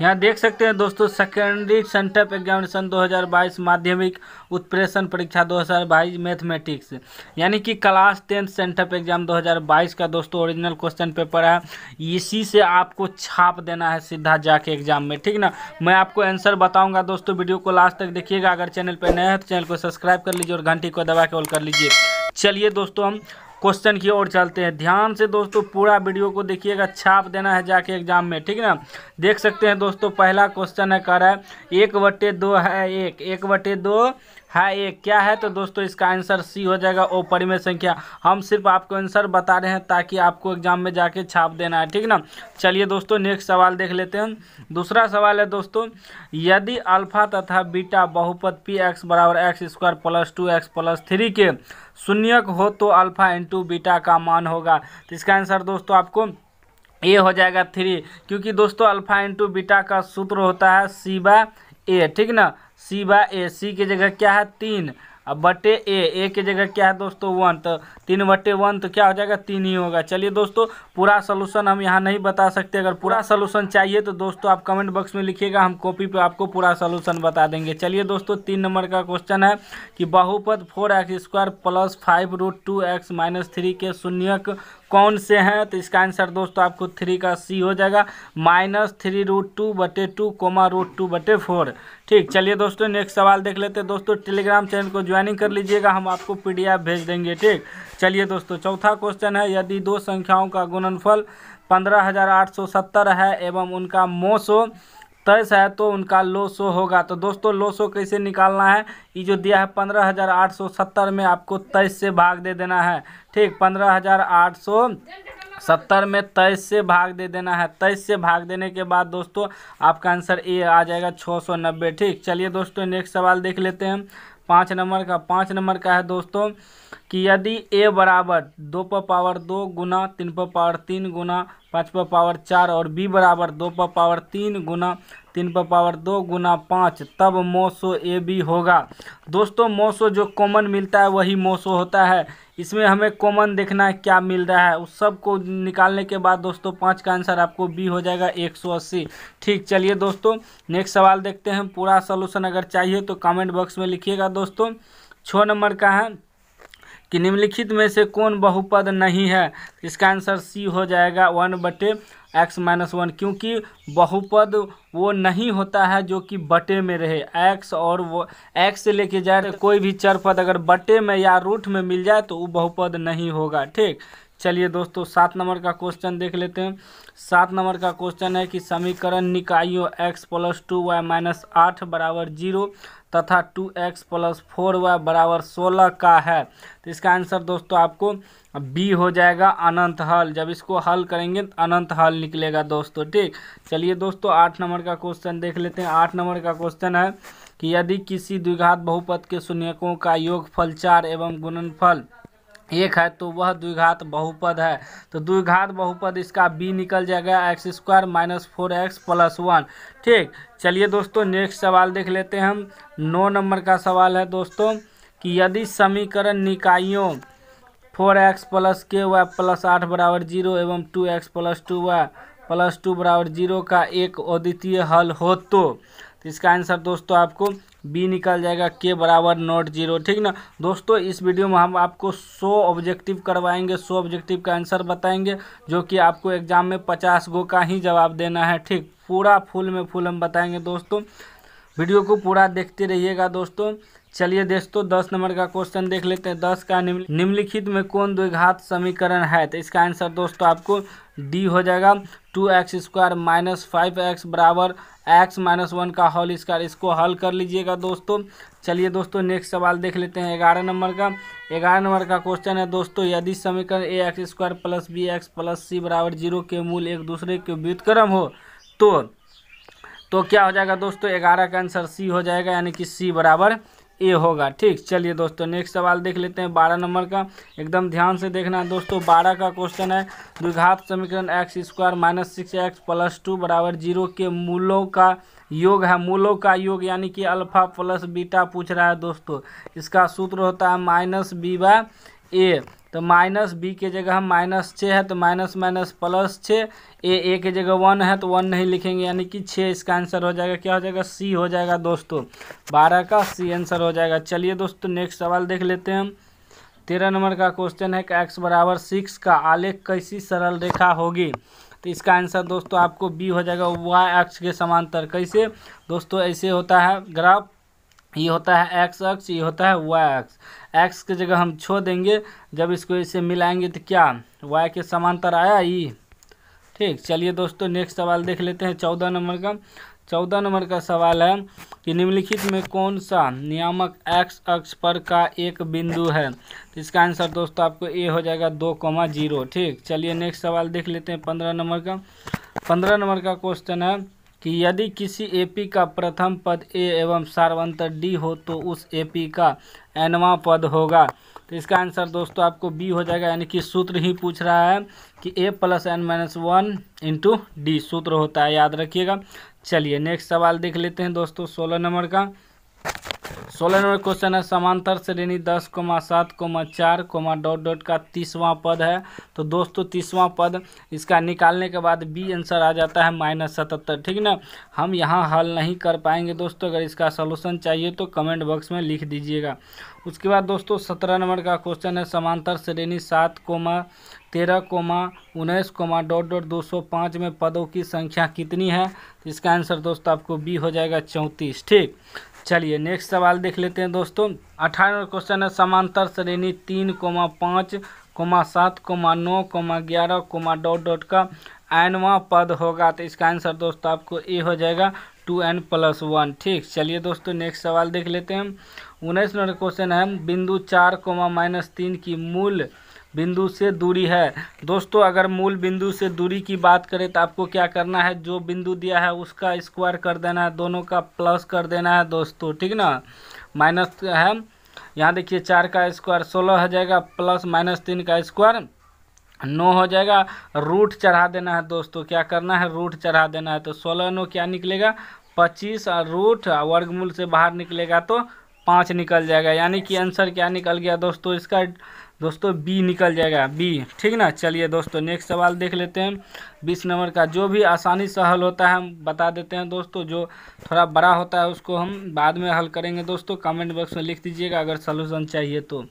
यहाँ देख सकते हैं दोस्तों सेकेंडरी सेंटअप एग्जामिनेशन 2022 माध्यमिक उत्प्रेषण परीक्षा 2022 मैथमेटिक्स यानी कि क्लास टेंथ सेंटअप एग्जाम 2022 का दोस्तों ओरिजिनल क्वेश्चन पेपर है इसी से आपको छाप देना है सीधा जाके एग्जाम में ठीक ना मैं आपको आंसर बताऊंगा दोस्तों वीडियो को लास्ट तक देखिएगा अगर चैनल पर नए हैं तो चैनल को सब्सक्राइब कर लीजिए और घंटी को दबा के ऑल कर लीजिए चलिए दोस्तों हम क्वेश्चन की ओर चलते हैं ध्यान से दोस्तों पूरा वीडियो को देखिएगा छाप देना है जाके एग्जाम में ठीक ना देख सकते हैं दोस्तों पहला क्वेश्चन है कर है एक बटे दो है एक एक बटे दो है एक क्या है तो दोस्तों इसका आंसर सी हो जाएगा ओ परिमेय संख्या हम सिर्फ आपको आंसर बता रहे हैं ताकि आपको एग्जाम में जाके छाप देना है ठीक ना चलिए दोस्तों नेक्स्ट सवाल देख लेते हैं दूसरा सवाल है दोस्तों यदि अल्फा तथा बीटा बहुपत पी एक्स बराबर X square plus two X plus three के शून्यक हो तो अल्फा इंटू बीटा का मान होगा तो इसका आंसर दोस्तों आपको ए हो जाएगा थ्री क्योंकि दोस्तों अल्फा इंटू बीटा का सूत्र होता है सी बा ए ठीक ना सी बा ए सी की जगह क्या है तीन अब बटे ए ए के जगह क्या है दोस्तों वन तो तीन बटे वन तो क्या हो जाएगा तीन ही होगा चलिए दोस्तों पूरा सलूशन हम यहाँ नहीं बता सकते अगर पूरा सलूशन चाहिए तो दोस्तों आप कमेंट बॉक्स में लिखिएगा हम कॉपी पे आपको पूरा सलूशन बता देंगे चलिए दोस्तों तीन नंबर का क्वेश्चन है कि बहुपद four X square plus five root two X minus three के शून्य कौन से हैं तो इसका आंसर दोस्तों आपको थ्री का सी हो जाएगा माइनस थ्री रूट टू बटे टू कोमा रूट टू बटे फोर ठीक चलिए दोस्तों नेक्स्ट सवाल देख लेते हैं दोस्तों टेलीग्राम चैनल को ज्वाइनिंग कर लीजिएगा हम आपको पी भेज देंगे ठीक चलिए दोस्तों चौथा क्वेश्चन है यदि दो संख्याओं का गुणनफल पंद्रह हजार आठ सौ सत्तर है एवं उनका मोसो तेईस है तो उनका लो सो होगा तो दोस्तों लो सो कैसे निकालना है ये जो दिया है पंद्रह हज़ार आठ सौ सत्तर में आपको तेईस से भाग दे देना है ठीक पंद्रह हज़ार आठ सौ सत्तर में तेईस से भाग दे देना है तेईस से भाग देने के बाद दोस्तों आपका आंसर ए आ जाएगा छः सौ नब्बे ठीक चलिए दोस्तों नेक्स्ट सवाल देख लेते हैं पाँच नंबर का पाँच नंबर का है दोस्तों कि यदि ए बराबर दो पर पावर दो गुना तीन पर पावर तीन गुना पाँच पर पावर चार और बी बराबर दो पर पावर तीन गुना तीन पर पावर दो गुना पाँच तब मोसो ए बी होगा दोस्तों मोसो जो कॉमन मिलता है वही मोसो होता है इसमें हमें कॉमन देखना है क्या मिल रहा है उस सब को निकालने के बाद दोस्तों पाँच का आंसर आपको बी हो जाएगा 180 ठीक चलिए दोस्तों नेक्स्ट सवाल देखते हैं पूरा सोल्यूशन अगर चाहिए तो कमेंट बॉक्स में लिखिएगा दोस्तों छः नंबर का है कि निम्नलिखित में से कौन बहुपद नहीं है इसका आंसर सी हो जाएगा वन बटे एक्स माइनस वन क्योंकि बहुपद वो नहीं होता है जो कि बटे में रहे एक्स और वो एक्स से लेके जाए कोई भी चर पद अगर बटे में या रूट में मिल जाए तो वो बहुपद नहीं होगा ठीक चलिए दोस्तों सात नंबर का क्वेश्चन देख लेते हैं सात नंबर का क्वेश्चन है कि समीकरण निकायों X plus two Y minus आठ बराबर जीरो तथा two X plus four Y बराबर सोलह का है तो इसका आंसर दोस्तों आपको बी हो जाएगा अनंत हल जब इसको हल करेंगे तो अनंत हल निकलेगा दोस्तों ठीक चलिए दोस्तों आठ नंबर का क्वेश्चन देख लेते हैं आठ नंबर का क्वेश्चन है कि यदि किसी द्विघात बहुपद के शून्यकों का योगफल चार एवं गुणनफल एक है तो वह द्विघात बहुपद है तो द्विघात बहुपद इसका बी निकल जाएगा X square minus four X plus one ठीक चलिए दोस्तों नेक्स्ट सवाल देख लेते हैं हम नौ नंबर का सवाल है दोस्तों कि यदि समीकरण निकायों फोर एक्स प्लस के व प्लस आठ बराबर जीरो एवं two X plus two Y plus two बराबर जीरो का एक अद्वितीय हल हो तो, तो इसका आंसर दोस्तों आपको बी निकल जाएगा के बराबर नॉट जीरो ठीक ना दोस्तों इस वीडियो में हम आपको सौ ऑब्जेक्टिव करवाएंगे सौ ऑब्जेक्टिव का आंसर बताएंगे जो कि आपको एग्जाम में पचास गो का ही जवाब देना है ठीक पूरा फुल में फुल हम बताएंगे दोस्तों वीडियो को पूरा देखते रहिएगा दोस्तों चलिए दोस्तों दस नंबर का क्वेश्चन देख लेते हैं दस का निम्नलिखित में कौन द्विघात समीकरण है तो इसका आंसर दोस्तों आपको डी हो जाएगा two X square minus five X बराबर एक्स माइनस वन का हॉल स्क्वायर इसको हल कर लीजिएगा दोस्तों चलिए दोस्तों नेक्स्ट सवाल देख लेते हैं ग्यारह नंबर का ग्यारह नंबर का क्वेश्चन है दोस्तों यदि समीकरण A X square plus B X plus C बराबर जीरो के मूल एक दूसरे के व्युतक्रम हो तो तो क्या हो जाएगा दोस्तों ग्यारह का आंसर सी हो जाएगा यानी कि सी बराबर ए होगा ठीक चलिए दोस्तों नेक्स्ट सवाल देख लेते हैं बारह नंबर का एकदम ध्यान से देखना है दोस्तों बारह का क्वेश्चन है द्विघात समीकरण X square minus six X plus two बराबर जीरो के मूलों का योग है मूलों का योग यानी कि अल्फा प्लस बीटा पूछ रहा है दोस्तों इसका सूत्र होता है माइनस बी बाय ए तो माइनस बी के जगह हम माइनस छः है तो माइनस माइनस प्लस छः ए ए के जगह वन है तो वन नहीं लिखेंगे यानी कि छः इसका आंसर हो जाएगा क्या हो जाएगा सी हो जाएगा दोस्तों बारह का सी आंसर हो जाएगा चलिए दोस्तों नेक्स्ट सवाल देख लेते हैं हम तेरह नंबर का क्वेश्चन है कि एक्स बराबर सिक्स का आलेख कैसी सरल रेखा होगी तो इसका आंसर दोस्तों आपको बी हो जाएगा वाई एक्स के समांतर कैसे दोस्तों ऐसे होता है ग्राफ ये होता है एक्स एक्स ये होता है वाई एक्स एक्स की जगह हम छो देंगे जब इसको इसे मिलाएंगे तो क्या वाई के समांतर आया ई ठीक चलिए दोस्तों नेक्स्ट सवाल देख लेते हैं चौदह नंबर का चौदह नंबर का सवाल है कि निम्नलिखित में कौन सा नियामक एक्स अक्ष पर का एक बिंदु है तो इसका आंसर दोस्तों आपको ए हो जाएगा दो कॉमा जीरो ठीक चलिए नेक्स्ट सवाल देख लेते हैं पंद्रह नंबर का पंद्रह नंबर का क्वेश्चन है कि यदि किसी एपी का प्रथम पद ए एवं सार्वंतर डी हो तो उस एपी का एनवा पद होगा तो इसका आंसर दोस्तों आपको बी हो जाएगा यानी कि सूत्र ही पूछ रहा है कि A plus N minus one into D सूत्र होता है याद रखिएगा चलिए नेक्स्ट सवाल देख लेते हैं दोस्तों सोलह नंबर का सोलह नंबर क्वेश्चन है समांतर श्रेणी दस कोमा सात कोमा चार कोमा डॉट डॉट का तीसवां पद है तो दोस्तों तीसवां पद इसका निकालने के बाद बी आंसर आ जाता है माइनस सतहत्तर ठीक ना हम यहाँ हल नहीं कर पाएंगे दोस्तों अगर इसका सलूशन चाहिए तो कमेंट बॉक्स में लिख दीजिएगा उसके बाद दोस्तों सत्रह नंबर का क्वेश्चन है समांतर श्रेणी सात कोमा तेरह कोमा उन्नीस कोमा डॉट डॉट दो सौ पाँच में पदों की संख्या कितनी है तो इसका आंसर दोस्तों आपको बी हो जाएगा चौंतीस ठीक चलिए नेक्स्ट सवाल देख लेते हैं दोस्तों अठारहवा क्वेश्चन है समांतर श्रेणी तीन कोमा पाँच कोमा सात कोमा नौ कोमा ग्यारह कोमा डॉट डॉट का एनवा पद होगा तो इसका आंसर दोस्तों आपको ए हो जाएगा टू एन प्लस वन ठीक चलिए दोस्तों नेक्स्ट सवाल देख लेते हैं उन्नीस नंबर क्वेश्चन है बिंदु चार कोमा माइनस तीन की मूल बिंदु से दूरी है दोस्तों अगर मूल बिंदु से दूरी की बात करें तो आपको क्या करना है जो बिंदु दिया है उसका स्क्वायर कर देना है दोनों का प्लस कर देना है दोस्तों ठीक ना माइनस है यहाँ देखिए चार का स्क्वायर सोलह हो जाएगा प्लस माइनस तीन का स्क्वायर नौ हो जाएगा रूट चढ़ा देना है दोस्तों क्या करना है रूट चढ़ा देना है तो सोलह नौ क्या निकलेगा पच्चीस और रूट वर्गमूल से बाहर निकलेगा तो पाँच निकल जाएगा यानी कि आंसर क्या निकल गया दोस्तों इसका दोस्तों बी निकल जाएगा बी ठीक ना चलिए दोस्तों नेक्स्ट सवाल देख लेते हैं बीस नंबर का जो भी आसानी से हल होता है हम बता देते हैं दोस्तों जो थोड़ा बड़ा होता है उसको हम बाद में हल करेंगे दोस्तों कमेंट बॉक्स में लिख दीजिएगा अगर सोल्यूशन चाहिए तो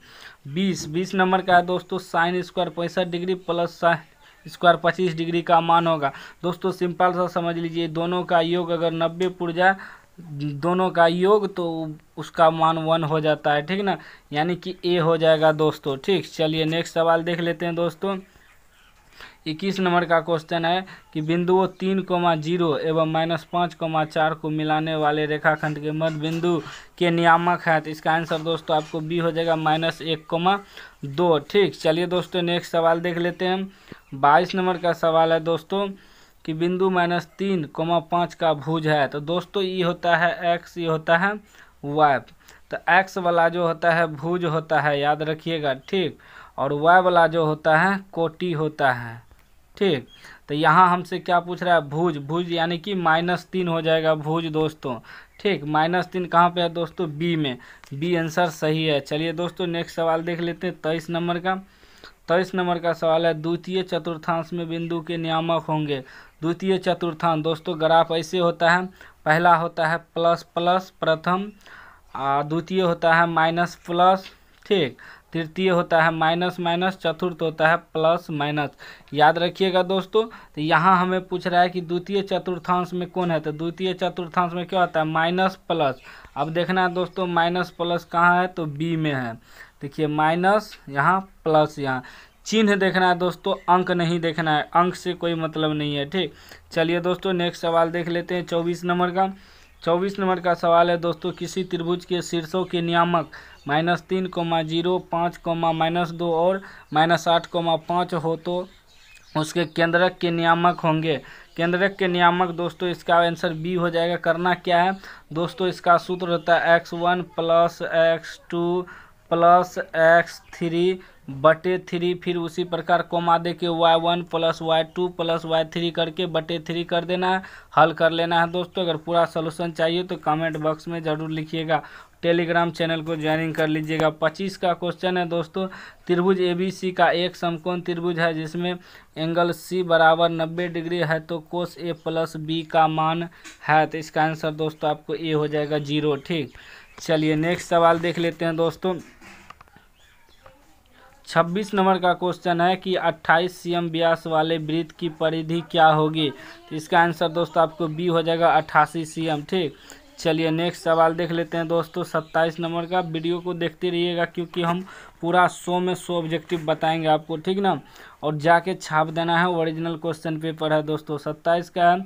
बीस बीस नंबर का है दोस्तों साइन स्क्वायर पैंसठ डिग्री प्लस साइन स्क्वायर पच्चीस डिग्री का मान होगा दोस्तों सिंपल सा समझ लीजिए दोनों का योग अगर नब्बे पुर्जा दोनों का योग तो उसका मान वन हो जाता है ठीक ना यानी कि ए हो जाएगा दोस्तों ठीक चलिए नेक्स्ट सवाल देख लेते हैं दोस्तों इक्कीस नंबर का क्वेश्चन है कि बिंदुओं तीन कोमा जीरो एवं माइनस पाँच कोमा चार को मिलाने वाले रेखाखंड के मध्य बिंदु के नियामक है तो इसका आंसर दोस्तों आपको बी हो जाएगा माइनस एक कोमा दो ठीक चलिए दोस्तों नेक्स्ट सवाल देख लेते हैं बाईस नंबर का सवाल है दोस्तों कि बिंदु माइनस तीन कोमा पाँच का भुज है तो दोस्तों ये होता है एक्स ये होता है वाई तो एक्स वाला जो होता है भुज होता है याद रखिएगा ठीक और वाई वाला जो होता है कोटी होता है ठीक तो यहाँ हमसे क्या पूछ रहा है भुज भुज यानी कि माइनस तीन हो जाएगा भुज दोस्तों ठीक माइनस तीन कहाँ पे है दोस्तों बी में बी आंसर सही है चलिए दोस्तों नेक्स्ट सवाल देख लेते हैं तेईस नंबर का तेईस तो नंबर का सवाल है द्वितीय चतुर्थांश में बिंदु के नियामक होंगे द्वितीय चतुर्थांश दोस्तों ग्राफ ऐसे होता है पहला होता है प्लस प्लस प्रथम द्वितीय होता है माइनस प्लस ठीक तृतीय होता है माइनस माइनस चतुर्थ होता है प्लस माइनस याद रखिएगा दोस्तों तो यहाँ हमें पूछ रहा है कि द्वितीय चतुर्थांश में कौन है तो द्वितीय चतुर्थांश में क्या होता है माइनस प्लस अब देखना है दोस्तों माइनस प्लस कहाँ है तो बी में है देखिए माइनस यहाँ प्लस यहाँ चिन्ह देखना है दोस्तों अंक नहीं देखना है अंक से कोई मतलब नहीं है ठीक चलिए दोस्तों नेक्स्ट सवाल देख लेते हैं चौबीस नंबर का चौबीस नंबर का सवाल है दोस्तों किसी त्रिभुज के शीर्षों के नियामक माइनस तीन कोमा जीरो पाँच कोमा माइनस दो और माइनस आठ कोमा पाँच हो तो उसके केंद्रक के नियामक होंगे केंद्रक के नियामक दोस्तों इसका आंसर बी हो जाएगा करना क्या है दोस्तों इसका सूत्र होता है X one plus X two plus X three बटे थ्री फिर उसी प्रकार कोमा दे के Y one plus Y two plus Y three करके बटे थ्री कर देना है हल कर लेना है दोस्तों अगर पूरा सोल्यूशन चाहिए तो कमेंट बॉक्स में ज़रूर लिखिएगा टेलीग्राम चैनल को ज्वाइनिंग कर लीजिएगा 25 का क्वेश्चन है दोस्तों त्रिभुज एबीसी का एक समकोण त्रिभुज है जिसमें एंगल सी बराबर 90 डिग्री है तो कोस ए प्लस बी का मान है तो इसका आंसर दोस्तों आपको ए हो जाएगा जीरो ठीक चलिए नेक्स्ट सवाल देख लेते हैं दोस्तों छब्बीस नंबर का क्वेश्चन है कि सी सीएम व्यास वाले वृत्त की परिधि क्या होगी तो इसका आंसर दोस्तों आपको बी हो जाएगा अट्ठासी सीएम ठीक चलिए नेक्स्ट सवाल देख लेते हैं दोस्तों सत्ताईस नंबर का वीडियो को देखते रहिएगा क्योंकि हम पूरा शो में सो ऑब्जेक्टिव बताएंगे आपको ठीक ना और जाके छाप देना है ओरिजिनल क्वेश्चन पेपर है दोस्तों सत्ताईस का है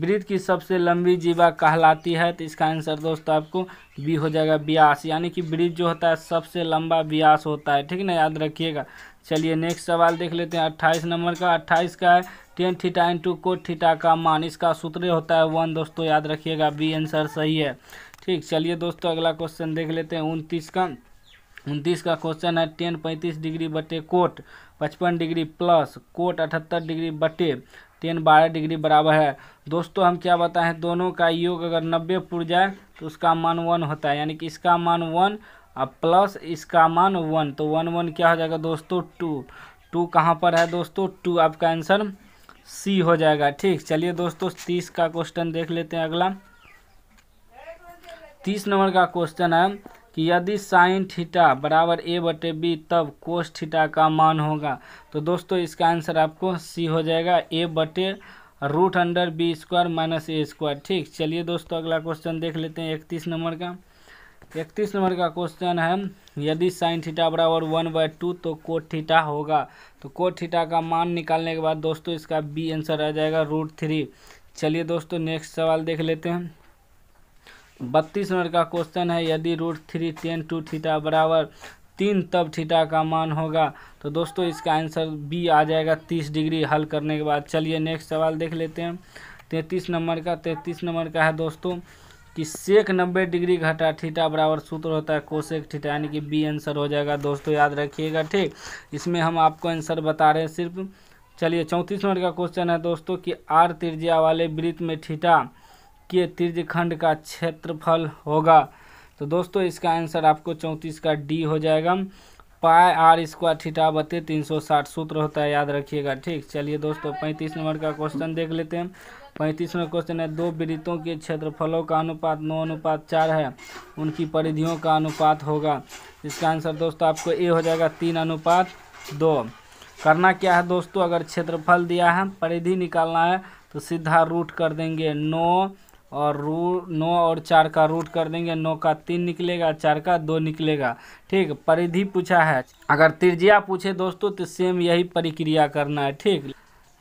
वृत्त की सबसे लंबी जीवा कहलाती है तो इसका आंसर दोस्तों आपको बी हो जाएगा ब्यास यानी कि वृत्त जो होता है सबसे लंबा ब्यास होता है ठीक ना याद रखिएगा चलिए नेक्स्ट सवाल देख लेते हैं अट्ठाईस नंबर का अट्ठाईस का है tan theta into cot theta का मान इसका सूत्र होता है वन दोस्तों याद रखिएगा बी आंसर सही है ठीक चलिए दोस्तों अगला क्वेश्चन देख लेते हैं उनतीस का उनतीस का क्वेश्चन है टेन पैंतीस डिग्री बटे कोट पचपन डिग्री प्लस कोट अठहत्तर डिग्री बटे टेन बारह डिग्री बराबर है दोस्तों हम क्या बताएं दोनों का योग अगर नब्बे पुर जाए तो उसका मान वन होता है यानी कि इसका मान वन और प्लस इसका मान वन तो वन वन क्या हो जाएगा दोस्तों टू टू कहाँ पर है दोस्तों टू आपका आंसर सी हो जाएगा ठीक चलिए दोस्तों तीस का क्वेश्चन देख लेते हैं अगला तीस नंबर का क्वेश्चन है कि यदि साइन थीटा बराबर ए बटे बी तब कोस थीटा का मान होगा तो दोस्तों इसका आंसर आपको सी हो जाएगा ए बटे root under B square minus A square ठीक चलिए दोस्तों अगला क्वेश्चन देख लेते हैं इकतीस नंबर का इकतीस नंबर का क्वेश्चन है यदि साइन थीटा बराबर वन बाय टू तो कोट थीटा होगा तो कोट थीटा का मान निकालने के बाद दोस्तों इसका बी आंसर आ जाएगा रूट थ्री चलिए दोस्तों नेक्स्ट सवाल देख लेते हैं बत्तीस नंबर का क्वेश्चन है यदि root three tan two theta बराबर तीन तब थीटा का मान होगा तो दोस्तों इसका आंसर बी आ जाएगा तीस डिग्री हल करने के बाद चलिए नेक्स्ट सवाल देख लेते हैं तैंतीस नंबर का तैंतीस नंबर का है दोस्तों कि सेक नब्बे डिग्री घटा थीटा बराबर सूत्र होता है कोशेक थीटा यानी कि बी आंसर हो जाएगा दोस्तों याद रखिएगा ठीक इसमें हम आपको आंसर बता रहे हैं सिर्फ चलिए चौंतीस नंबर का क्वेश्चन है दोस्तों कि आर त्रिज्या वाले वृत्त में थीटा के त्रिखंड का क्षेत्रफल होगा तो दोस्तों इसका आंसर आपको चौंतीस का डी हो जाएगा पाए आर स्क्वायर थीटा बते तीन सौ साठ सूत्र होता है याद रखिएगा ठीक चलिए दोस्तों पैंतीस नंबर का क्वेश्चन देख लेते हैं पैंतीस नंबर क्वेश्चन है दो वृत्तों के क्षेत्रफलों का अनुपात नौ अनुपात चार है उनकी परिधियों का अनुपात होगा इसका आंसर दोस्तों आपको ए हो जाएगा तीन अनुपात दो करना क्या है दोस्तों अगर क्षेत्रफल दिया है परिधि निकालना है तो सीधा रूट कर देंगे नौ और रू नौ और चार का रूट कर देंगे नौ का तीन निकलेगा चार का दो निकलेगा ठीक परिधि पूछा है अगर त्रिज्या पूछे दोस्तों तो सेम यही प्रक्रिया करना है ठीक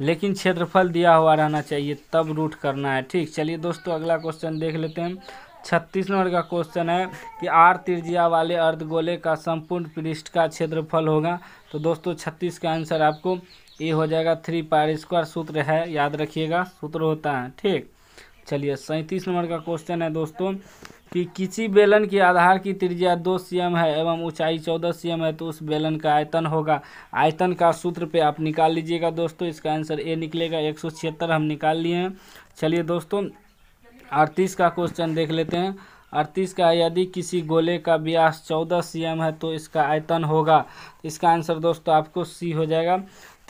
लेकिन क्षेत्रफल दिया हुआ रहना चाहिए तब रूट करना है ठीक चलिए दोस्तों अगला क्वेश्चन देख लेते हैं छत्तीस नंबर का क्वेश्चन है कि आर त्रिज्या वाले अर्धगोले का संपूर्ण पृष्ठ का क्षेत्रफल होगा तो दोस्तों छत्तीस का आंसर आपको ये हो जाएगा थ्री पार स्क्वायर सूत्र है याद रखिएगा सूत्र होता है ठीक चलिए सैंतीस नंबर का क्वेश्चन है दोस्तों कि किसी बेलन के आधार की त्रिज्या दो सी है एवं ऊंचाई चौदह सी है तो उस बेलन का आयतन होगा आयतन का सूत्र पे आप निकाल लीजिएगा दोस्तों इसका आंसर ए निकलेगा एक सौ छिहत्तर हम निकाल लिए हैं चलिए दोस्तों अड़तीस का क्वेश्चन देख लेते हैं अड़तीस का यदि किसी गोले का व्यास चौदह सी है तो इसका आयतन होगा इसका आंसर दोस्तों आपको सी हो जाएगा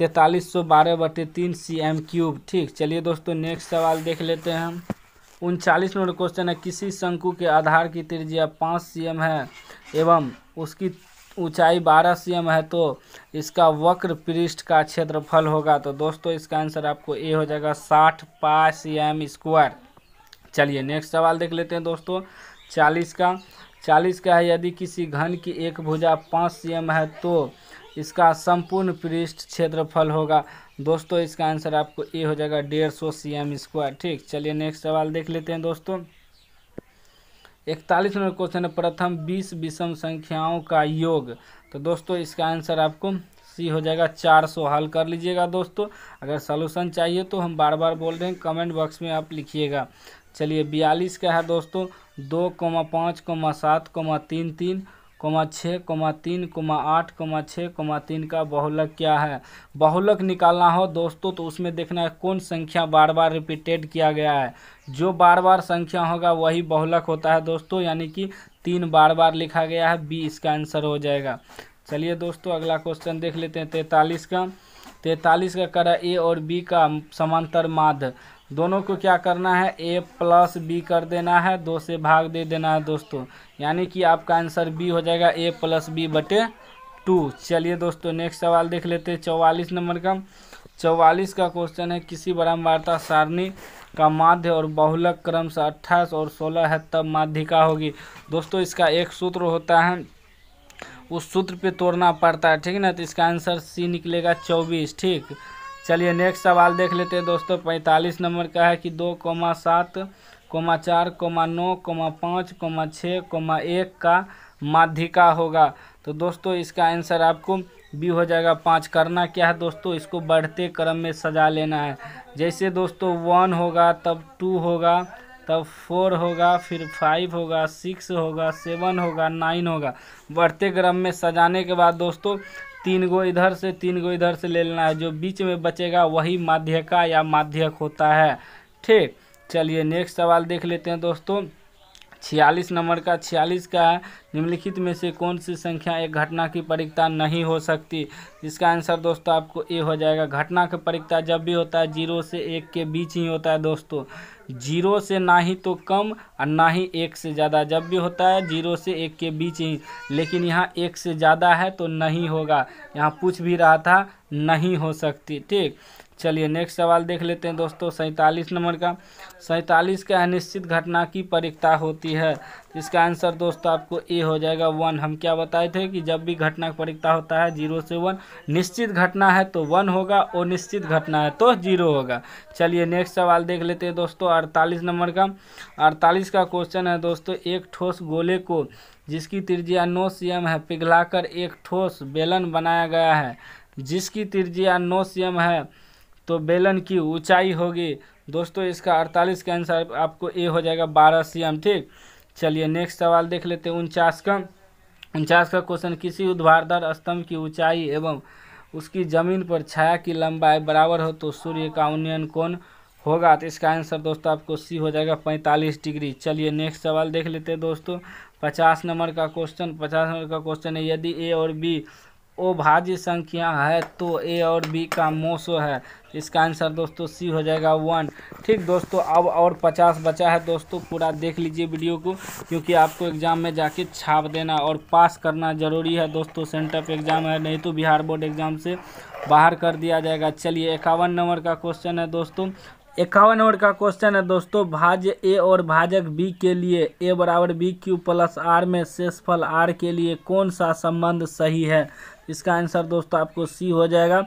तैंतालीस सौ बारह बटे तीन सी एम क्यूब ठीक चलिए दोस्तों नेक्स्ट सवाल देख लेते हैं हम उनचालीस नंबर क्वेश्चन है किसी शंकु के आधार की त्रिज्या पाँच सी एम है एवं उसकी ऊंचाई बारह सी एम है तो इसका वक्र पृष्ठ का क्षेत्रफल होगा तो दोस्तों इसका आंसर आपको ए हो जाएगा साठ पाँच सी एम स्क्वायर चलिए नेक्स्ट सवाल देख लेते हैं दोस्तों चालीस का चालीस का है यदि किसी घन की एक भुजा पाँच सी एम है तो इसका संपूर्ण पृष्ठ क्षेत्रफल होगा दोस्तों इसका आंसर आपको ए हो जाएगा डेढ़ सौ सी एम स्क्वायर ठीक चलिए नेक्स्ट सवाल देख लेते हैं दोस्तों इकतालीस नंबर क्वेश्चन है प्रथम बीस विषम संख्याओं का योग तो दोस्तों इसका आंसर आपको सी हो जाएगा चार सौ हल कर लीजिएगा दोस्तों अगर सोलूशन चाहिए तो हम बार बार बोल रहे हैं कमेंट बॉक्स में आप लिखिएगा चलिए बयालीस का है दोस्तों दो कोमा पाँच कोमा सात कोमा तीन तीन कोमा छः कोमा तीन कोमा आठ कोमा छः कोमा तीन का बहुलक क्या है बहुलक निकालना हो दोस्तों तो उसमें देखना है कौन संख्या बार बार रिपीटेड किया गया है जो बार बार संख्या होगा वही बहुलक होता है दोस्तों यानी कि तीन बार बार लिखा गया है बी इसका आंसर हो जाएगा चलिए दोस्तों अगला क्वेश्चन देख लेते हैं तैंतालीस का तैंतालीस का करा ए और बी का समांतर माध्य दोनों को क्या करना है ए प्लस बी कर देना है दो से भाग दे देना है दोस्तों यानी कि आपका आंसर बी हो जाएगा ए प्लस बी बटे टू चलिए दोस्तों नेक्स्ट सवाल देख लेते हैं चौवालीस नंबर का चौवालीस का क्वेश्चन है किसी ब्रह्म वार्ता सारणी का माध्य और बहुलक क्रम से अट्ठाईस और सोलह है तब माध्यिका होगी दोस्तों इसका एक सूत्र होता है उस सूत्र पे तोड़ना पड़ता है ठीक है ना तो इसका आंसर सी निकलेगा चौबीस ठीक चलिए नेक्स्ट सवाल देख लेते हैं दोस्तों पैंतालीस नंबर का है कि दो कोमा सात कोमा चार कोमा नौ कोमा पाँच कोमा छः कोमा एक का माध्यिका होगा तो दोस्तों इसका आंसर आपको बी हो जाएगा पाँच करना क्या है दोस्तों इसको बढ़ते क्रम में सजा लेना है जैसे दोस्तों वन होगा तब टू होगा तब फोर होगा फिर फाइव होगा सिक्स होगा सेवन होगा नाइन होगा बढ़ते क्रम में सजाने के बाद दोस्तों तीन गो इधर से तीन गो इधर से ले लेना है जो बीच में बचेगा वही माध्यका या माध्यक होता है ठीक चलिए नेक्स्ट सवाल देख लेते हैं दोस्तों छियालीस नंबर का छियालीस का निम्नलिखित में से कौन सी संख्या एक घटना की परिक्ता नहीं हो सकती इसका आंसर दोस्तों आपको ए हो जाएगा घटना का परिक्ता जब भी होता है जीरो से एक के बीच ही होता है दोस्तों जीरो से ना ही तो कम और ना ही एक से ज़्यादा जब भी होता है जीरो से एक के बीच ही लेकिन यहाँ एक से ज़्यादा है तो नहीं होगा यहाँ पूछ भी रहा था नहीं हो सकती ठीक चलिए नेक्स्ट सवाल देख लेते हैं दोस्तों सैंतालीस नंबर का सैंतालीस का अनिश्चित घटना की परीक्षा होती है इसका आंसर दोस्तों आपको ए हो जाएगा वन हम क्या बताए थे कि जब भी घटना की परीक्षा होता है जीरो से वन निश्चित घटना है तो वन होगा और निश्चित घटना है तो जीरो होगा चलिए नेक्स्ट सवाल देख लेते हैं दोस्तों अड़तालीस नंबर का अड़तालीस का क्वेश्चन है दोस्तों एक ठोस गोले को जिसकी त्रिज्या नौ सी है पिघलाकर एक ठोस बेलन बनाया गया है जिसकी त्रिज्या नौ सी है तो बेलन की ऊंचाई होगी दोस्तों इसका अड़तालीस का आंसर आपको ए हो जाएगा बारह सी एम ठीक चलिए नेक्स्ट सवाल देख लेते हैं उनचास का उनचास का क्वेश्चन किसी उद्वारदार स्तंभ की ऊंचाई एवं उसकी ज़मीन पर छाया की लंबाई बराबर हो तो सूर्य का उन्नयन कौन होगा तो इसका आंसर दोस्तों आपको सी हो जाएगा पैंतालीस डिग्री चलिए नेक्स्ट सवाल देख लेते हैं दोस्तों पचास नंबर का क्वेश्चन पचास नंबर का क्वेश्चन है यदि ए और बी ओ भाज्य संख्या है तो ए और बी का मोसो है इसका आंसर दोस्तों सी हो जाएगा वन ठीक दोस्तों अब और पचास बचा है दोस्तों पूरा देख लीजिए वीडियो को क्योंकि आपको एग्ज़ाम में जाके छाप देना और पास करना ज़रूरी है दोस्तों सेंटअप एग्ज़ाम है नहीं तो बिहार बोर्ड एग्ज़ाम से बाहर कर दिया जाएगा चलिए इक्यावन नंबर का क्वेश्चन है दोस्तों इक्यावन नंबर का क्वेश्चन है दोस्तों भाज्य ए और भाजक बी के लिए ए बराबर बी क्यू प्लस आर में शेषफल आर के लिए कौन सा संबंध सही है इसका आंसर दोस्तों आपको सी हो जाएगा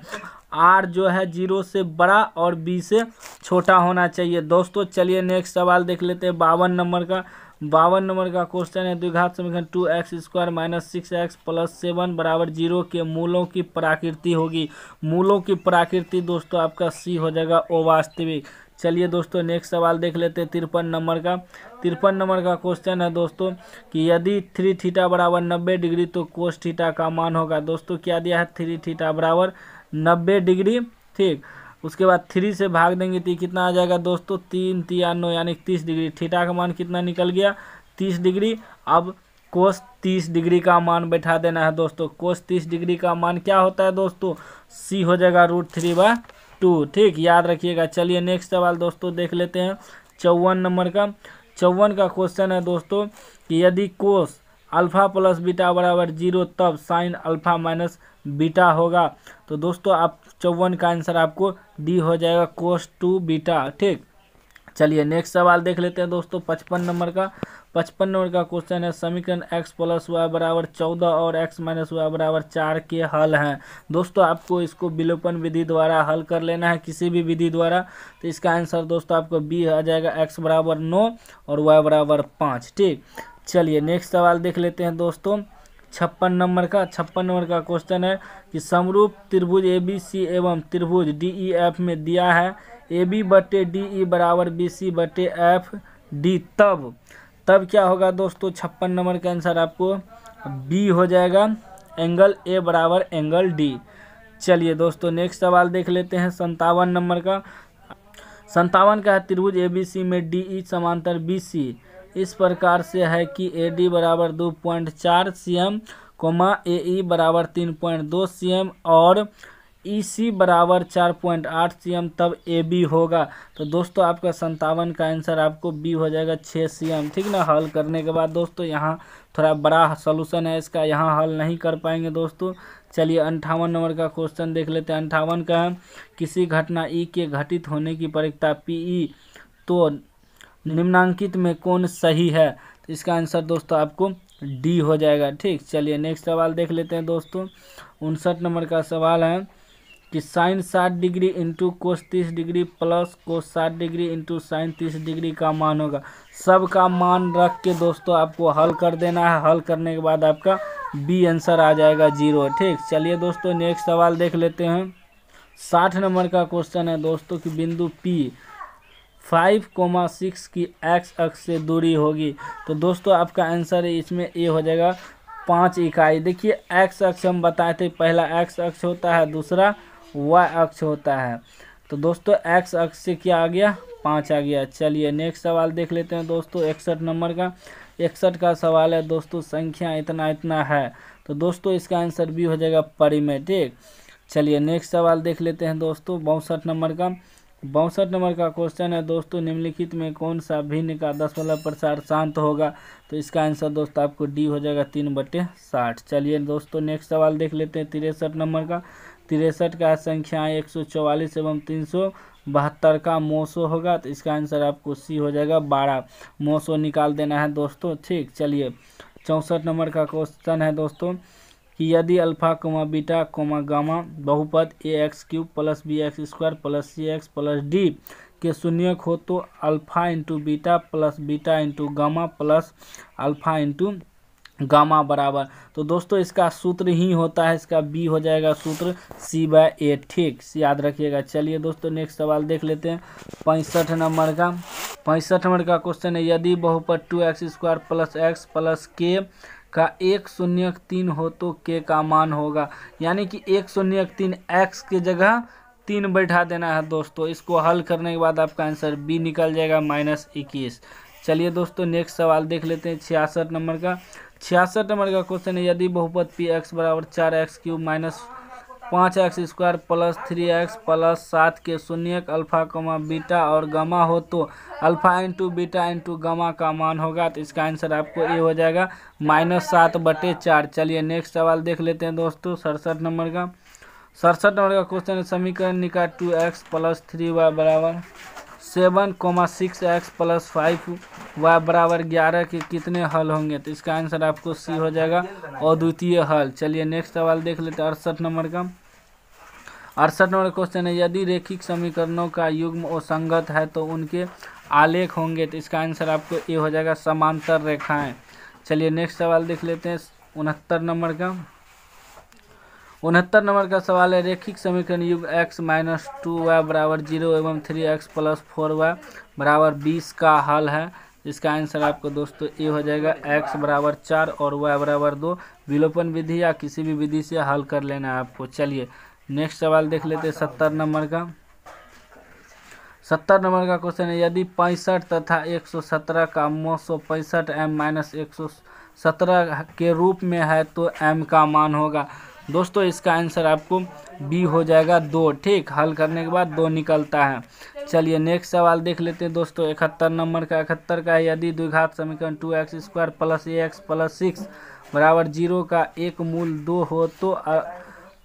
आर जो है जीरो से बड़ा और बी से छोटा होना चाहिए दोस्तों चलिए नेक्स्ट सवाल देख लेते हैं बावन नंबर का बावन नंबर का क्वेश्चन है द्विघात समीकरण two X square minus six X plus seven बराबर जीरो के मूलों की प्राकृति होगी मूलों की प्राकृति दोस्तों आपका सी हो जाएगा ओ वास्तविक चलिए दोस्तों नेक्स्ट सवाल देख लेते हैं तिरपन नंबर का तिरपन नंबर का क्वेश्चन है दोस्तों कि यदि थ्री थीटा बराबर नब्बे डिग्री तो कोस थीटा का मान होगा दोस्तों क्या दिया है थ्री थीटा बराबर नब्बे डिग्री ठीक उसके बाद थ्री से भाग देंगे तो कितना आ जाएगा दोस्तों तीन नौ यानी तीस डिग्री थीटा का मान कितना निकल गया तीस डिग्री अब कोस तीस डिग्री का मान बैठा देना है दोस्तों कोस तीस डिग्री का मान क्या होता है दोस्तों सी हो जाएगा रूट थ्री बाय टू ठीक याद रखिएगा चलिए नेक्स्ट सवाल दोस्तों देख लेते हैं चौवन नंबर का चौवन का क्वेश्चन है दोस्तों कि यदि कोस अल्फ़ा प्लस बीटा बराबर जीरो तब साइन अल्फ़ा माइनस बीटा होगा तो दोस्तों आप चौवन का आंसर आपको डी हो जाएगा कोस टू बीटा ठीक चलिए नेक्स्ट सवाल देख लेते हैं दोस्तों पचपन नंबर का पचपन नंबर का क्वेश्चन है समीकरण एक्स प्लस वाई बराबर चौदह और एक्स माइनस वाई बराबर चार के हल हैं दोस्तों आपको इसको विलोपन विधि द्वारा हल कर लेना है किसी भी विधि द्वारा तो इसका आंसर दोस्तों आपको बी आ जाएगा एक्स बराबर नौ और वाई बराबर पाँच ठीक चलिए नेक्स्ट सवाल देख लेते हैं दोस्तों छप्पन नंबर का छप्पन नंबर का क्वेश्चन है कि समरूप त्रिभुज ए बी सी एवं त्रिभुज डी ई एफ में दिया है ए बी बटे डी ई बराबर बी सी बटे एफ डी तब तब क्या होगा दोस्तों छप्पन नंबर का आंसर आपको बी हो जाएगा एंगल ए बराबर एंगल डी चलिए दोस्तों नेक्स्ट सवाल देख लेते हैं संतावन नंबर का संतावन का है त्रिभुज ए बी सी में डी ई e समांतर बी सी इस प्रकार से है कि ए डी बराबर दो पॉइंट चार C M comma A E e बराबर तीन पॉइंट दो सी एम और ई e सी बराबर चार पॉइंट आठ सी एम तब ए बी होगा तो दोस्तों आपका संतावन का आंसर आपको बी हो जाएगा छः सी एम ठीक ना हल करने के बाद दोस्तों यहाँ थोड़ा बड़ा सलूशन है इसका यहाँ हल नहीं कर पाएंगे दोस्तों चलिए अंठावन नंबर का क्वेश्चन देख लेते हैं अंठावन का है किसी घटना ई e के घटित होने की परीक्षा पी ई e, तो निम्नांकित में कौन सही है तो इसका आंसर दोस्तों आपको डी हो जाएगा ठीक चलिए नेक्स्ट सवाल देख लेते हैं दोस्तों उनसठ नंबर का सवाल है कि साइन साठ डिग्री इंटू कोस तीस डिग्री प्लस कोस साठ डिग्री इंटू साइन तीस डिग्री का मान होगा सब का मान रख के दोस्तों आपको हल कर देना है हल करने के बाद आपका बी आंसर आ जाएगा जीरो ठीक चलिए दोस्तों नेक्स्ट सवाल देख लेते हैं साठ नंबर का क्वेश्चन है दोस्तों कि बिंदु पी फाइव कोमा सिक्स की एक्स अक्ष से दूरी होगी तो दोस्तों आपका आंसर इसमें ए हो जाएगा पाँच इकाई देखिए एक्स अक्ष हम बताए थे पहला एक्स अक्ष होता है दूसरा वाई अक्ष होता है तो दोस्तों एक्स अक्ष से क्या आ गया पाँच आ गया चलिए नेक्स्ट सवाल देख लेते हैं दोस्तों इकसठ नंबर का इकसठ का सवाल है दोस्तों संख्या इतना इतना है तो दोस्तों इसका आंसर भी हो जाएगा ठीक चलिए नेक्स्ट सवाल देख लेते हैं दोस्तों बासठ नंबर का बासठ नंबर का क्वेश्चन है दोस्तों निम्नलिखित में कौन सा भिन्न का दस वाला प्रसार शांत होगा तो इसका आंसर दोस्तों आपको डी हो जाएगा तीन बटे साठ चलिए दोस्तों नेक्स्ट सवाल देख लेते हैं तिरसठ नंबर का तिरसठ का संख्या एक सौ चौवालीस एवं तीन सौ बहत्तर का मोसो होगा तो इसका आंसर आपको सी हो जाएगा बारह मोसो निकाल देना है दोस्तों ठीक चलिए चौंसठ नंबर का क्वेश्चन है दोस्तों कि यदि alpha comma beta comma gamma बहुपद A X cube plus B X square plus C X plus D के शून्य हो तो alpha into beta plus beta into gamma plus alpha into gamma बराबर तो दोस्तों इसका सूत्र ही होता है इसका बी हो जाएगा सूत्र सी बाय ए ठीक याद रखिएगा चलिए दोस्तों नेक्स्ट सवाल देख लेते हैं पैंसठ नंबर का पैंसठ नंबर का क्वेश्चन है यदि बहुपद two X square plus X plus K का एक शून्य तीन हो तो के का मान होगा यानी कि एक शून्य तीन एक्स की जगह तीन बैठा देना है दोस्तों इसको हल करने के बाद आपका आंसर बी निकल जाएगा माइनस इक्कीस चलिए दोस्तों नेक्स्ट सवाल देख लेते हैं छियासठ नंबर का छियासठ नंबर का क्वेश्चन है यदि बहुपद पी एक्स बराबर चार एक्स क्यूब माइनस पाँच X square plus three X plus सात के शून्य अल्फा कमा बीटा और गमा हो तो अल्फा इंटू बीटा इंटू गमा का मान होगा तो इसका आंसर आपको ये हो जाएगा माइनस सात बटे चार चलिए नेक्स्ट सवाल देख लेते हैं दोस्तों सड़सठ नंबर का सड़सठ नंबर का क्वेश्चन है समीकरण निकाल two X plus three Y बराबर seven comma six X plus five Y बराबर ग्यारह के कितने हल होंगे तो इसका आंसर आपको सी हो जाएगा और द्वितीय हल चलिए नेक्स्ट सवाल देख लेते हैं अड़सठ नंबर का अड़सठ नंबर क्वेश्चन है यदि रेखिक समीकरणों का युग्म और संगत है तो उनके आलेख होंगे तो इसका आंसर आपको ए हो जाएगा समांतर रेखाएँ चलिए नेक्स्ट सवाल देख लेते हैं उनहत्तर नंबर का उनहत्तर नंबर का सवाल है रेखिक समीकरण युग एक्स माइनस टू वाई बराबर जीरो एवं three X plus four Y बराबर बीस का हल है इसका आंसर आपको दोस्तों ये हो जाएगा एक्स बराबर चार और वाई बराबर दो विलोपन विधि या किसी भी विधि से हल कर लेना है आपको चलिए नेक्स्ट सवाल देख लेते हैं सत्तर नंबर का सत्तर नंबर का क्वेश्चन है यदि पैंसठ तथा एक सौ सत्रह का मो सौ पैंसठ एम माइनस एक सौ सत्रह के रूप में है तो एम का मान होगा दोस्तों इसका आंसर आपको बी हो जाएगा दो ठीक हल करने के बाद दो निकलता है चलिए नेक्स्ट सवाल देख लेते हैं दोस्तों इकहत्तर नंबर का इकहत्तर का यदि द्विघात समीकरण two X square plus A X plus six बराबर जीरो का एक मूल दो हो तो आ,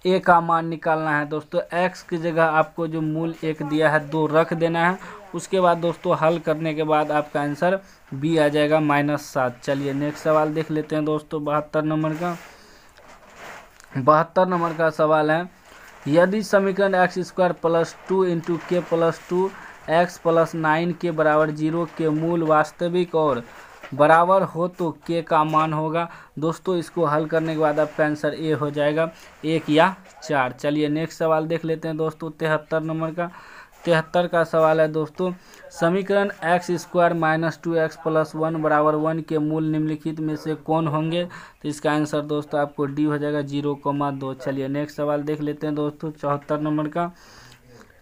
ए का मान निकालना है दोस्तों एक्स की जगह आपको जो मूल एक दिया है दो रख देना है उसके बाद दोस्तों हल करने के बाद आपका आंसर बी आ जाएगा माइनस सात चलिए नेक्स्ट सवाल देख लेते हैं दोस्तों बहत्तर नंबर का बहत्तर नंबर का सवाल है यदि समीकरण X square plus two into K plus two X plus nine K बराबर जीरो के मूल वास्तविक और बराबर हो तो के का मान होगा दोस्तों इसको हल करने के बाद आपका आंसर ए हो जाएगा एक या चार चलिए नेक्स्ट सवाल देख लेते हैं दोस्तों तिहत्तर नंबर का तिहत्तर का सवाल है दोस्तों समीकरण X square minus two X plus one बराबर वन के मूल निम्नलिखित में से कौन होंगे तो इसका आंसर दोस्तों आपको डी हो जाएगा जीरो कॉमा दो चलिए नेक्स्ट सवाल देख लेते हैं दोस्तों चौहत्तर नंबर का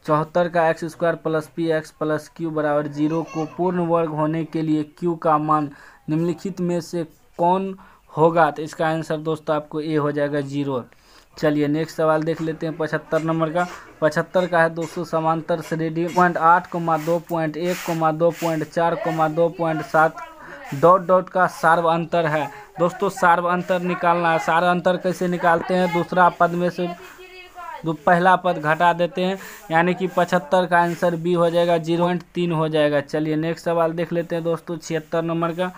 चौहत्तर का X square plus P X plus Q बराबर जीरो को पूर्ण वर्ग होने के लिए क्यू का मान निम्नलिखित में से कौन होगा तो इसका आंसर दोस्तों आपको ए हो जाएगा जीरो चलिए नेक्स्ट सवाल देख लेते हैं पचहत्तर नंबर का पचहत्तर का है दोस्तों समांतर श्रेणी पॉइंट आठ कोमा दो पॉइंट एक कोमा दो पॉइंट चार कोमा दो पॉइंट सात डॉट डॉट का सार्व अंतर है दोस्तों सार्व अंतर निकालना है सार्व अंतर कैसे निकालते हैं दूसरा पद में से दो पहला पद घटा देते हैं यानी कि पचहत्तर का आंसर बी हो जाएगा जीरो पॉइंट तीन हो जाएगा चलिए नेक्स्ट सवाल देख लेते हैं दोस्तों छिहत्तर नंबर का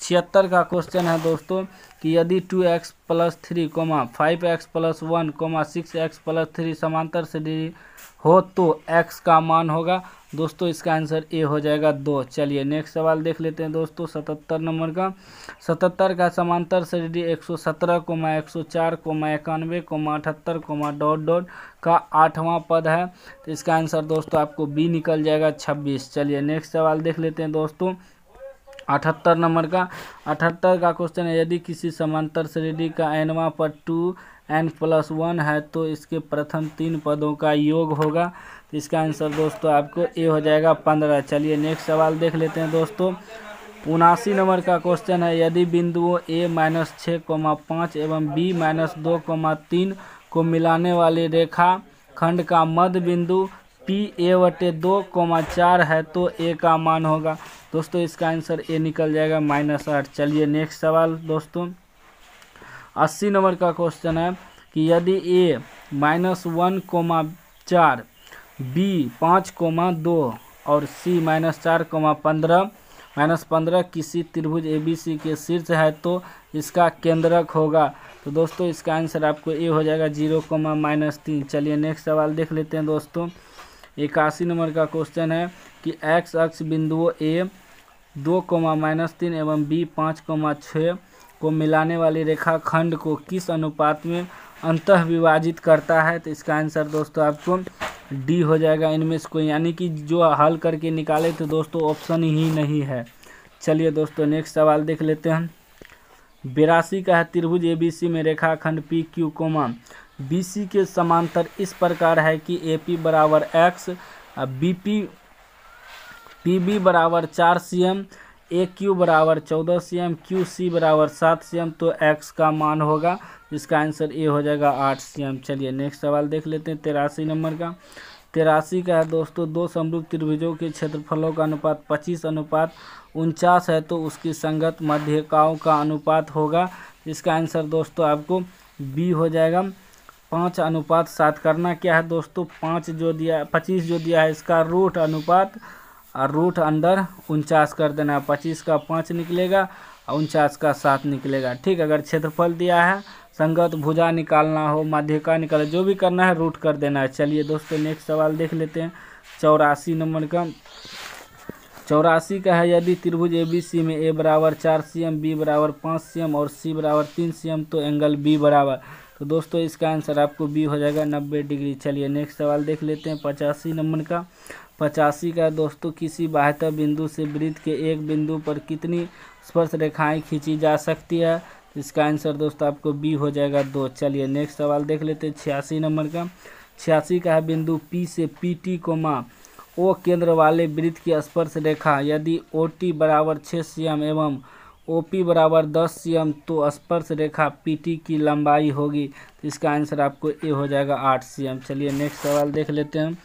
छिहत्तर का क्वेश्चन है दोस्तों कि यदि two X plus three comma five X plus one comma six X plus three समांतर से हो तो एक्स का मान होगा दोस्तों इसका आंसर ए हो जाएगा दो चलिए नेक्स्ट सवाल देख लेते हैं दोस्तों सतहत्तर नंबर का सतहत्तर का समांतर श्रेणी एक सौ सत्रह कोमा एक सौ चार कोमा इक्यानवे कोमा अठहत्तर कोमा डॉट डॉट का आठवां पद है तो इसका आंसर दोस्तों आपको बी निकल जाएगा छब्बीस चलिए नेक्स्ट सवाल देख लेते हैं दोस्तों अठहत्तर नंबर का अठहत्तर का क्वेश्चन है यदि किसी समांतर श्रेणी का एनवा पर टू एन प्लस वन है तो इसके प्रथम तीन पदों का योग होगा तो इसका आंसर दोस्तों आपको ए हो जाएगा पंद्रह चलिए नेक्स्ट सवाल देख लेते हैं दोस्तों उनासी नंबर का क्वेश्चन है यदि बिंदुओं ए माइनस छः कोमा पाँच एवं बी माइनस दो कोमा तीन को मिलाने वाली रेखा खंड का मध्य बिंदु पी ए वटे दो कोमा चार है तो ए का मान होगा दोस्तों इसका आंसर ए निकल जाएगा माइनस आठ चलिए नेक्स्ट सवाल दोस्तों अस्सी नंबर का क्वेश्चन है कि यदि ए माइनस वन कोमा चार बी पाँच कोमा दो और सी माइनस चार कोमा पंद्रह माइनस पंद्रह किसी त्रिभुज ए बी सी के शीर्ष है तो इसका केंद्रक होगा तो दोस्तों इसका आंसर आपको ए हो जाएगा जीरो कोमा माइनस तीन चलिए नेक्स्ट सवाल देख लेते हैं दोस्तों इक्यासी नंबर का क्वेश्चन है कि एक्स अक्ष बिंदुओं ए दो कोमा माइनस तीन एवं बी पाँच कोमा छः को मिलाने वाली रेखा खंड को किस अनुपात में अंतः विभाजित करता है तो इसका आंसर दोस्तों आपको डी हो जाएगा इनमें से कोई यानी कि जो हल करके निकाले तो दोस्तों ऑप्शन ही नहीं है चलिए दोस्तों नेक्स्ट सवाल देख लेते हैं बिरासी का है त्रिभुज एबीसी में रेखाखंड P Q comma B C के समांतर इस प्रकार है कि ए पी बराबर X B P P B बराबर चार सी एम ए क्यू बराबर चौदह सी एम क्यू सी बराबर सात सी एम तो एक्स का मान होगा जिसका आंसर ए हो जाएगा आठ सी एम चलिए नेक्स्ट सवाल देख लेते हैं तिरासी नंबर का तिरासी का है दोस्तों दो समरूप त्रिभुजों के क्षेत्रफलों का अनुपात पच्चीस अनुपात उनचास है तो उसकी संगत मध्यकाओं का अनुपात होगा इसका आंसर दोस्तों आपको बी हो जाएगा पाँच अनुपात सात करना क्या है दोस्तों पाँच जो दिया पच्चीस जो दिया है इसका रूट अनुपात और रूट अंदर उनचास कर देना है पच्चीस का पाँच निकलेगा और उनचास का सात निकलेगा ठीक अगर क्षेत्रफल दिया है संगत भुजा निकालना हो माध्यिका निकाल जो भी करना है रूट कर देना है चलिए दोस्तों नेक्स्ट सवाल देख लेते हैं चौरासी नंबर का चौरासी का है यदि त्रिभुज ए बी सी में ए बराबर चार सी एम बी बराबर पाँच सी एम और सी बराबर तीन सी एम तो एंगल बी बराबर तो दोस्तों इसका आंसर आपको बी हो जाएगा नब्बे डिग्री चलिए नेक्स्ट सवाल देख लेते हैं पचासी नंबर का पचासी का दोस्तों किसी बाहतर बिंदु से वृत्त के एक बिंदु पर कितनी स्पर्श रेखाएं खींची जा सकती है तो इसका आंसर दोस्तों आपको बी हो जाएगा दो चलिए नेक्स्ट सवाल देख लेते हैं छियासी नंबर का छियासी का है बिंदु पी से पी टी को माँ ओ केंद्र वाले वृत्त की स्पर्श रेखा यदि ओ टी बराबर छः सी एम एवं ओ पी बराबर दस सी एम तो स्पर्श रेखा पी टी की लंबाई होगी तो इसका आंसर आपको ए हो जाएगा आठ सी एम चलिए नेक्स्ट सवाल देख लेते हैं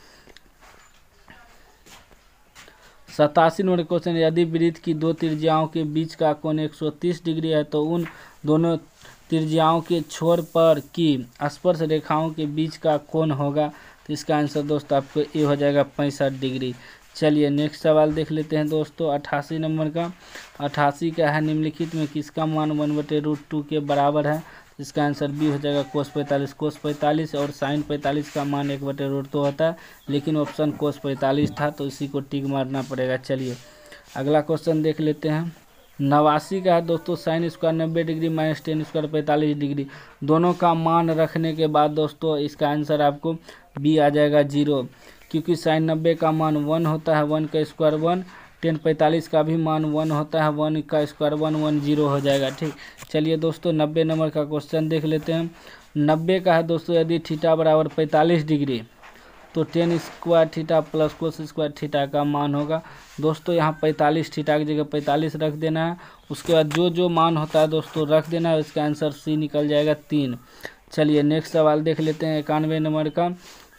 सतासी नंबर क्वेश्चन यदि वृत्त की दो त्रिज्याओं के बीच का कोण 130 डिग्री है तो उन दोनों त्रिज्याओं के छोर पर की स्पर्श रेखाओं के बीच का कोण होगा तो इसका आंसर दोस्त आपको ए हो जाएगा पैंसठ डिग्री चलिए नेक्स्ट सवाल देख लेते हैं दोस्तों अट्ठासी नंबर का अट्ठासी का है निम्नलिखित में किसका मान वन बटे रूट टू के बराबर है इसका आंसर बी हो जाएगा कोस पैंतालीस कोस पैंतालीस और साइन पैंतालीस का मान एक बटे रूट तो होता है लेकिन ऑप्शन कोस पैंतालीस था तो इसी को टिक मारना पड़ेगा चलिए अगला क्वेश्चन देख लेते हैं नवासी का है दोस्तों साइन स्क्वायर नब्बे डिग्री माइनस टेन स्क्वायर पैंतालीस डिग्री दोनों का मान रखने के बाद दोस्तों इसका आंसर आपको बी आ जाएगा जीरो क्योंकि साइन नब्बे का मान वन होता है वन का स्क्वायर वन टेन पैंतालीस का भी मान वन होता है वन का स्क्वायर वन वन जीरो हो जाएगा ठीक चलिए दोस्तों नब्बे नंबर का क्वेश्चन देख लेते हैं नब्बे का है दोस्तों यदि थीटा बराबर पैंतालीस डिग्री तो tan square theta plus cos square theta का मान होगा दोस्तों यहाँ पैंतालीस थीटा की जगह पैंतालीस रख देना है उसके बाद जो जो मान होता है दोस्तों रख देना है उसका आंसर सी निकल जाएगा तीन चलिए नेक्स्ट सवाल देख लेते हैं इक्यानवे नंबर का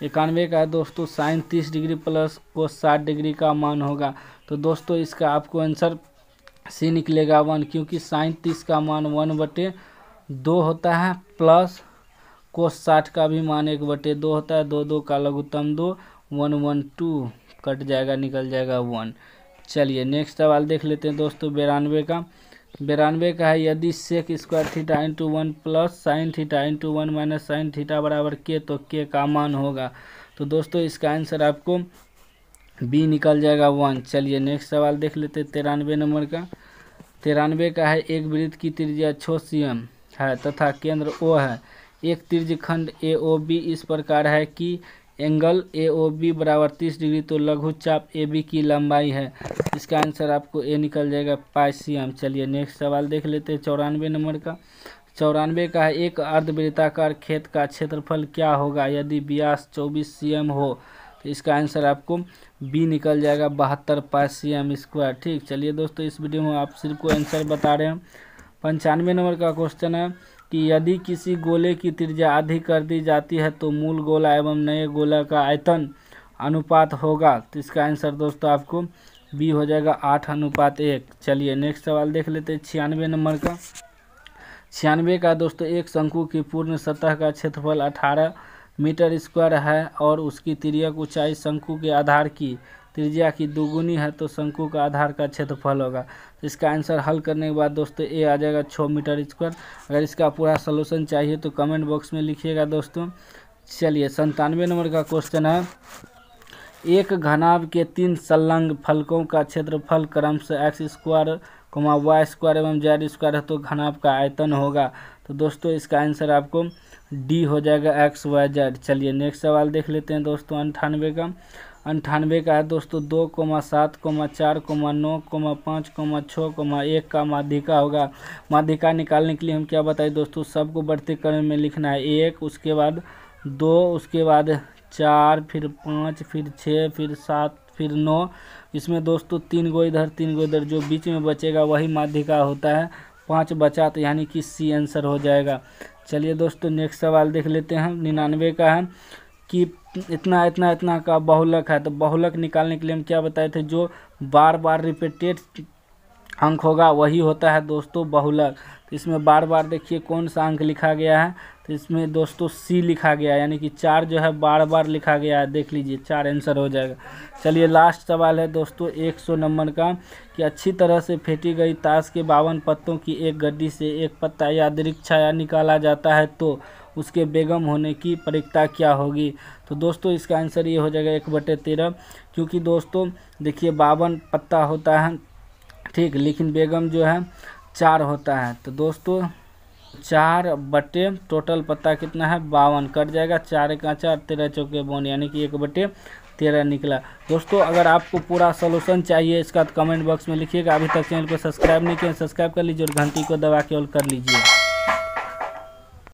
इक्यानवे का है दोस्तों साइन तीस डिग्री प्लस को साठ डिग्री का मान होगा तो दोस्तों इसका आपको आंसर सी निकलेगा वन क्योंकि साइन तीस का मान वन बटे दो होता है प्लस को साठ का भी मान एक बटे दो होता है दो दो का लघुत्तम दो वन वन टू कट जाएगा निकल जाएगा वन चलिए नेक्स्ट सवाल देख लेते हैं दोस्तों बिरानवे का बिरानवे का है यदि sec square theta into one plus sine theta into one minus sine theta बराबर के तो के का मान होगा तो दोस्तों इसका आंसर आपको बी निकल जाएगा वन चलिए नेक्स्ट सवाल देख लेते हैं तिरानवे नंबर का तिरानवे का है एक वृत्त की त्रिज्या छो सी एम है तथा केंद्र ओ है एक त्रिज्य खंड ए ओ बी इस प्रकार है कि एंगल ए ओ बी बराबर तीस डिग्री तो लघु चाप ए बी की लंबाई है इसका आंसर आपको ए निकल जाएगा सी एम चलिए नेक्स्ट सवाल देख लेते हैं चौरानवे नंबर का चौरानवे का है एक अर्धवृत्ताकार खेत का क्षेत्रफल क्या होगा यदि ब्यास चौबीस सी एम हो तो इसका आंसर आपको बी निकल जाएगा बहत्तर पाँच सी एम स्क्वायर ठीक चलिए दोस्तों इस वीडियो में आप सिर्फ को आंसर बता रहे हैं पंचानवे नंबर का क्वेश्चन है कि यदि किसी गोले की त्रिज्या आधी कर दी जाती है तो मूल गोला एवं नए गोला का आयतन अनुपात होगा तो इसका आंसर दोस्तों आपको बी हो जाएगा आठ अनुपात एक चलिए नेक्स्ट सवाल देख लेते हैं छियानवे नंबर का छियानवे का दोस्तों एक शंकु की पूर्ण सतह का क्षेत्रफल अठारह मीटर स्क्वायर है और उसकी तिरक ऊंचाई शंकु के आधार की त्रिज्या की दुगुनी है तो शंकु का आधार का क्षेत्रफल होगा तो इसका आंसर हल करने के बाद दोस्तों ए आ जाएगा छः मीटर स्क्वायर अगर इसका पूरा सलूशन चाहिए तो कमेंट बॉक्स में लिखिएगा दोस्तों चलिए संतानवे नंबर का क्वेश्चन है एक घनाव के तीन संलग्न फलकों का क्षेत्रफल क्रम से X square comma Y square एवं जेड स्क्वायर है तो घनाब का आयतन होगा तो दोस्तों इसका आंसर आपको डी हो जाएगा एक्स वाई जेड चलिए नेक्स्ट सवाल देख लेते हैं दोस्तों अंठानवे का अंठानवे का है दोस्तों दो कोमा सात कोमा चार कोमा नौ कोमा पाँच कोमा छः कोमा एक का माध्यिका होगा माध्यिका निकालने के लिए हम क्या बताएं दोस्तों सबको बढ़ते क्रम में लिखना है एक उसके बाद दो उसके बाद चार फिर पाँच फिर छः फिर सात फिर नौ इसमें दोस्तों तीन गो इधर तीन गो इधर जो बीच में बचेगा वही माध्यिका होता है पाँच बचा तो यानी कि सी आंसर हो जाएगा चलिए दोस्तों नेक्स्ट सवाल देख लेते हैं निन्यानवे का है कि इतना इतना इतना का बहुलक है तो बहुलक निकालने के लिए हम क्या बताए थे जो बार बार रिपीटेड अंक होगा वही होता है दोस्तों बहुलक तो इसमें बार बार देखिए कौन सा अंक लिखा गया है तो इसमें दोस्तों सी लिखा गया है यानी कि चार जो है बार बार लिखा गया है देख लीजिए चार आंसर हो जाएगा चलिए लास्ट सवाल है दोस्तों एक सौ नंबर का कि अच्छी तरह से फेंटी गई ताश के बावन पत्तों की एक गड्डी से एक पत्ता या अतिरिक्त छाया निकाला जाता है तो उसके बेगम होने की परीक्षा क्या होगी तो दोस्तों इसका आंसर ये हो जाएगा एक बटे तेरह क्योंकि दोस्तों देखिए बावन पत्ता होता है ठीक लेकिन बेगम जो है चार होता है तो दोस्तों चार बटे टोटल पत्ता कितना है बावन कट जाएगा चार का चार तेरह चौके बोन यानी कि एक बटे तेरह निकला दोस्तों अगर आपको पूरा सोल्यूशन चाहिए इसका तो कमेंट बॉक्स में लिखिएगा अभी तक चैनल को सब्सक्राइब नहीं किया सब्सक्राइब कर लीजिए और घंटी को दबा के ऑल कर लीजिए